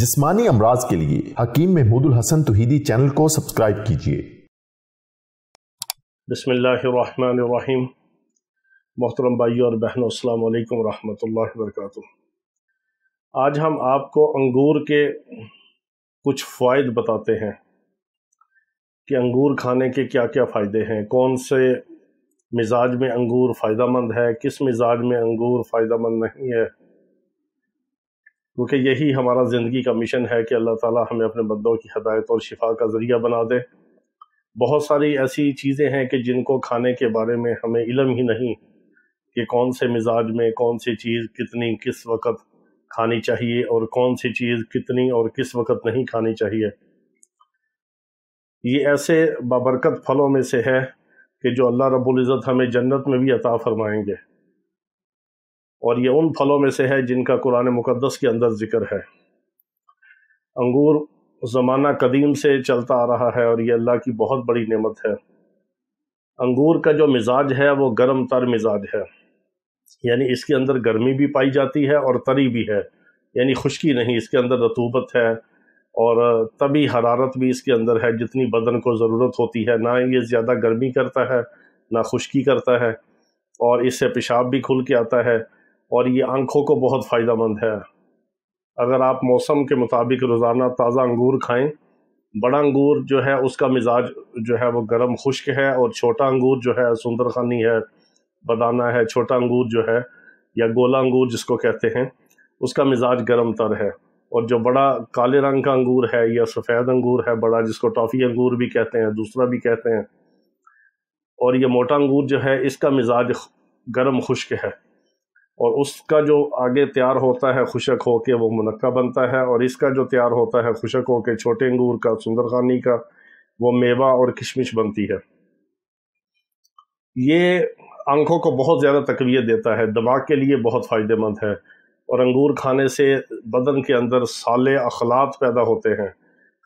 जिस्मानी अमराज के लिए हकीम महमूदुल हसन तुहिदी चैनल को सब्सक्राइब कीजिए बसमीम मोहतरम भाई और बहनों अल्लाम रहमतुल्लाह वरक आज हम आपको अंगूर के कुछ फ़ायद बताते हैं कि अंगूर खाने के क्या क्या फ़ायदे हैं कौन से मिजाज में अंगूर फ़ायदा मंद है किस मिजाज में अंगूर फ़ायदा मंद नहीं है क्योंकि यही हमारा ज़िंदगी का मिशन है कि अल्लाह ताला हमें अपने बंदों की हदायत और शिफा का ज़रिया बना दे बहुत सारी ऐसी चीज़ें हैं कि जिनको खाने के बारे में हमें इलम ही नहीं कि कौन से मिजाज में कौन सी चीज़ कितनी किस वक़्त खानी चाहिए और कौन सी चीज़ कितनी और किस वक़्त नहीं खानी चाहिए ये ऐसे बाबरकत फलों में से है कि जो अल्लाह रबुल्जत हमें जन्नत में भी अता फरमाएंगे और ये उन फलों में से है जिनका कुरान मुक़दस के अंदर ज़िक्र है अंगूर ज़माना कदीम से चलता आ रहा है और ये अल्लाह की बहुत बड़ी नेमत है अंगूर का जो मिजाज है वो गर्म तर मिजाज है यानी इसके अंदर गर्मी भी पाई जाती है और तरी भी है यानी खुश्की नहीं इसके अंदर रतूबत है और तभी हरारत भी इसके अंदर है जितनी बदन को ज़रूरत होती है ना ये ज़्यादा गर्मी करता है ना खुश्की करता है और इससे पेशाब भी खुल के आता है और ये आँखों को बहुत फ़ायदा मंद है अगर आप मौसम के मुताबिक रोज़ाना ताज़ा अंगूर खाएं बड़ा अंगूर जो है उसका मिजाज जो है वो गर्म खुश्क है और छोटा अंगूर जो है सुंदर खानी है बदाना है छोटा अंगूर जो है या गोला अंगूर जिसको कहते हैं उसका मिजाज गर्म तर है और जो बड़ा काले रंग का अंगूर है या सफ़ेद अंगूर है बड़ा जिसको टॉफ़ी अंगूर भी कहते हैं दूसरा भी कहते हैं और ये मोटा अंगूर जो है इसका मिजाज गर्म खुश्क है और उसका जो आगे तैयार होता है खुशक हो के वो मुनक्का बनता है और इसका जो तैयार होता है खुशक हो के छोटे अंगूर का सुंदरखानी का वो मेवा और किशमिश बनती है ये आंखों को बहुत ज़्यादा तकवीत देता है दिमाग के लिए बहुत फ़ायदेमंद है और अंगूर खाने से बदन के अंदर साले अखलात पैदा होते हैं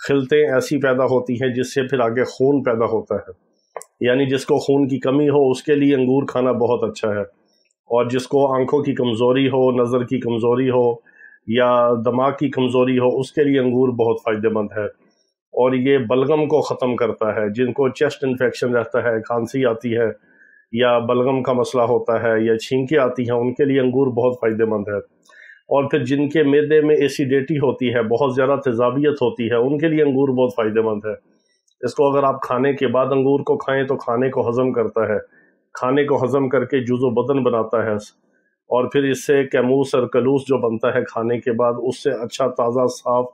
खिलतें ऐसी पैदा होती हैं जिससे फिर आगे खून पैदा होता है यानी जिसको खून की कमी हो उसके लिए अंगूर खाना बहुत अच्छा है और जिसको आंखों की कमज़ोरी हो नज़र की कमज़ोरी हो या दिमाग की कमज़ोरी हो उसके लिए अंगूर बहुत फ़ायदेमंद है और ये बलगम को ख़त्म करता है जिनको चेस्ट इन्फेक्शन रहता है खांसी आती है या बलगम का मसला होता है या छींकें आती हैं उनके लिए अंगूर बहुत फ़ायदेमंद है और फिर जिनके मैदे में एसिडिटी होती है बहुत ज़्यादा तेजाबियत होती है उनके लिए अंगूर बहुत फ़ायदेमंद है इसको अगर आप खाने के बाद अंगूर को खाएं तो खाने को हज़म करता है खाने को हजम करके जुजो बदन बनाता है और फिर इससे कैमूस और कलूस जो बनता है खाने के बाद उससे अच्छा ताज़ा साफ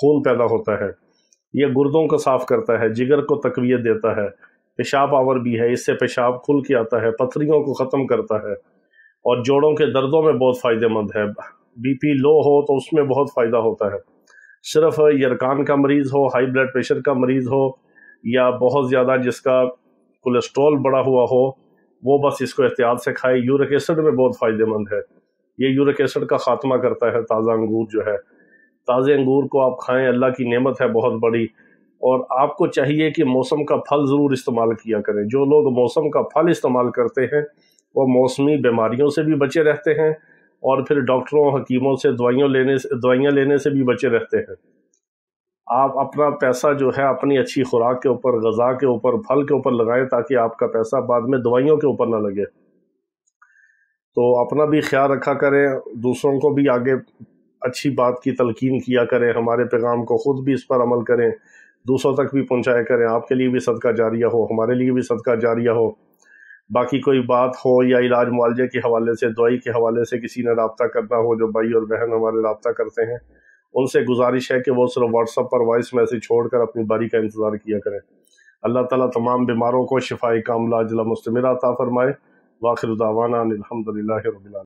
खून पैदा होता है यह गुर्दों को साफ करता है जिगर को तकवीत देता है पेशाब आवर भी है इससे पेशाब खुल के आता है पथरीों को ख़त्म करता है और जोड़ों के दर्दों में बहुत फ़ायदेमंद है बीपी लो हो तो उसमें बहुत फ़ायदा होता है सिर्फ यरकान का मरीज़ हो हाई ब्लड प्रेशर का मरीज़ हो या बहुत ज़्यादा जिसका कोलेस्ट्रॉल बढ़ा हुआ हो वो बस इसको एहतियात से खाए यूरिक एसिड में बहुत फ़ायदेमंद है ये यूरिक एसिड का ख़ात्मा करता है ताज़ा अंगूर जो है ताज़े अंगूर को आप खाएं अल्लाह की नेमत है बहुत बड़ी और आपको चाहिए कि मौसम का फल ज़रूर इस्तेमाल किया करें जो लोग मौसम का फल इस्तेमाल करते हैं वो मौसमी बीमारियों से भी बचे रहते हैं और फिर डॉक्टरों हकीमों से दवाइयों लेने से दवाइयाँ लेने से भी बचे रहते हैं आप अपना पैसा जो है अपनी अच्छी खुराक के ऊपर गज़ा के ऊपर फल के ऊपर लगाएं ताकि आपका पैसा बाद में दवाइयों के ऊपर ना लगे तो अपना भी ख्याल रखा करें दूसरों को भी आगे अच्छी बात की तलकिन किया करें हमारे पैगाम को ख़ुद भी इस पर अमल करें दूसरों तक भी पहुँचाया करें आपके लिए भी सदका जारिया हो हमारे लिए भी सदका जारिया हो बाकी कोई बात हो या इलाज मुआवजे के हवाले से दवाई के हवाले से किसी ने रबता करना हो जो भाई और बहन हमारे रबता करते हैं उनसे गुजारिश है कि वो सिर्फ व्हाट्सअप पर वॉइस मैसेज छोड़कर अपनी बारी का इंतज़ार किया करें अल्लाह ताला तमाम बीमारों को शिफाई कामला जिला मुस्तमरा फरमाए वाखिर दावाना अलहमदिल्ला